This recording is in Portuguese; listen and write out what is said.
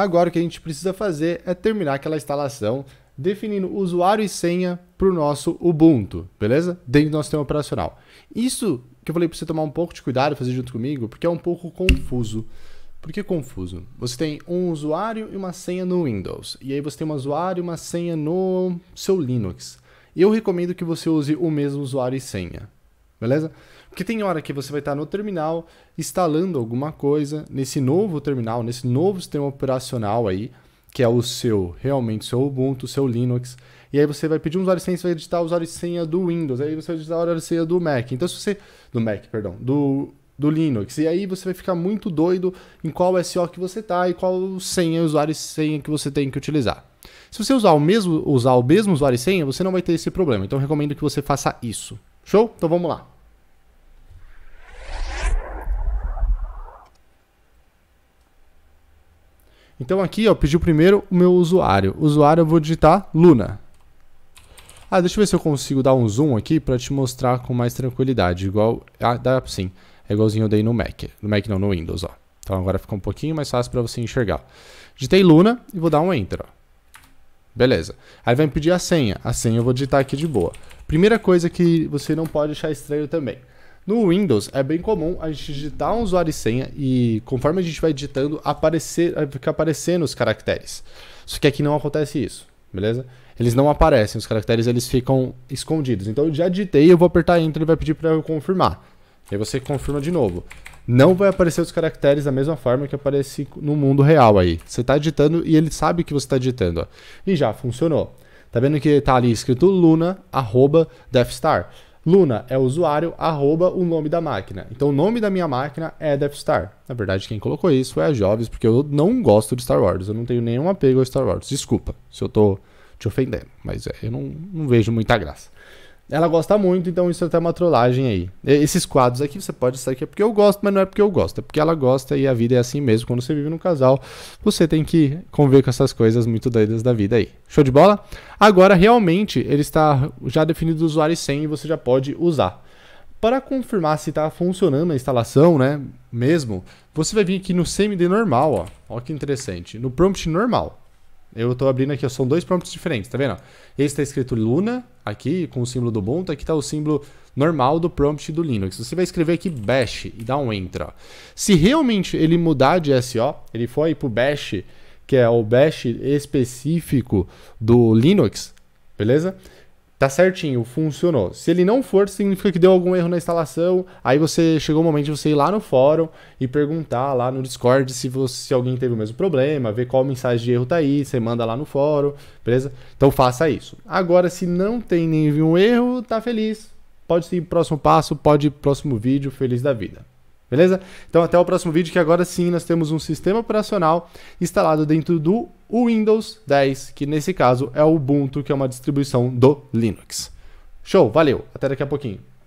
Agora o que a gente precisa fazer é terminar aquela instalação definindo usuário e senha para o nosso Ubuntu, beleza? Dentro do nosso sistema operacional. Isso que eu falei para você tomar um pouco de cuidado, fazer junto comigo, porque é um pouco confuso. Por que confuso? Você tem um usuário e uma senha no Windows, e aí você tem um usuário e uma senha no seu Linux. Eu recomendo que você use o mesmo usuário e senha beleza? Porque tem hora que você vai estar no terminal instalando alguma coisa nesse novo terminal, nesse novo sistema operacional aí, que é o seu, realmente, seu Ubuntu, seu Linux. E aí você vai pedir um usuário e senha, você vai digitar o usuário e senha do Windows, aí você vai digitar o usuário e senha do Mac. Então, se você. Do Mac, perdão. Do, do Linux. E aí você vai ficar muito doido em qual SO que você tá e qual senha, usuário e senha que você tem que utilizar. Se você usar o mesmo, usar o mesmo usuário e senha, você não vai ter esse problema. Então, recomendo que você faça isso. Show? Então vamos lá. Então aqui, ó, pedi primeiro o meu usuário. Usuário eu vou digitar Luna. Ah, deixa eu ver se eu consigo dar um zoom aqui para te mostrar com mais tranquilidade. Igual, ah, dá sim. É igualzinho eu dei no Mac. No Mac não, no Windows, ó. Então agora fica um pouquinho mais fácil para você enxergar. Digitei Luna e vou dar um Enter, ó. Beleza. Aí vai me pedir a senha. A senha eu vou digitar aqui de boa. Primeira coisa que você não pode achar estranho também. No Windows é bem comum a gente digitar um usuário e senha e conforme a gente vai digitando, aparecer, eh, fica aparecendo os caracteres. Só que aqui não acontece isso, beleza? Eles não aparecem, os caracteres eles ficam escondidos. Então eu já digitei, eu vou apertar enter, ele vai pedir para eu confirmar. E aí você confirma de novo. Não vai aparecer os caracteres da mesma forma que aparece no mundo real aí. Você está digitando e ele sabe que você está digitando. Ó. E já funcionou. Tá vendo que tá ali escrito Luna, arroba Death Star. Luna é usuário, arroba o nome da máquina. Então o nome da minha máquina é Death Star. Na verdade, quem colocou isso é a Jobs, porque eu não gosto de Star Wars. Eu não tenho nenhum apego a Star Wars. Desculpa se eu tô te ofendendo, mas é, eu não, não vejo muita graça. Ela gosta muito, então isso é até uma trollagem aí. Esses quadros aqui você pode sair que é porque eu gosto, mas não é porque eu gosto, é porque ela gosta e a vida é assim mesmo. Quando você vive num casal, você tem que conviver com essas coisas muito doidas da vida aí. Show de bola? Agora realmente ele está já definido o usuário e senha e você já pode usar. Para confirmar se está funcionando a instalação, né, mesmo, você vai vir aqui no CMD normal, ó. Olha que interessante, no prompt normal. Eu estou abrindo aqui, são dois prompts diferentes, tá vendo? Esse está escrito Luna, aqui com o símbolo do Ubuntu, aqui está o símbolo normal do prompt do Linux. Você vai escrever aqui bash e dá um enter. Ó. Se realmente ele mudar de SO, ele for aí pro bash, que é o bash específico do Linux, beleza? tá certinho, funcionou. Se ele não for, significa que deu algum erro na instalação. Aí você chegou o momento de você ir lá no fórum e perguntar lá no Discord se, você, se alguém teve o mesmo problema, ver qual mensagem de erro tá aí, você manda lá no fórum, beleza? Então faça isso. Agora, se não tem nenhum erro, tá feliz. Pode seguir pro próximo passo, pode ir pro próximo vídeo, feliz da vida. Beleza? Então até o próximo vídeo que agora sim nós temos um sistema operacional instalado dentro do Windows 10, que nesse caso é o Ubuntu, que é uma distribuição do Linux. Show, valeu, até daqui a pouquinho.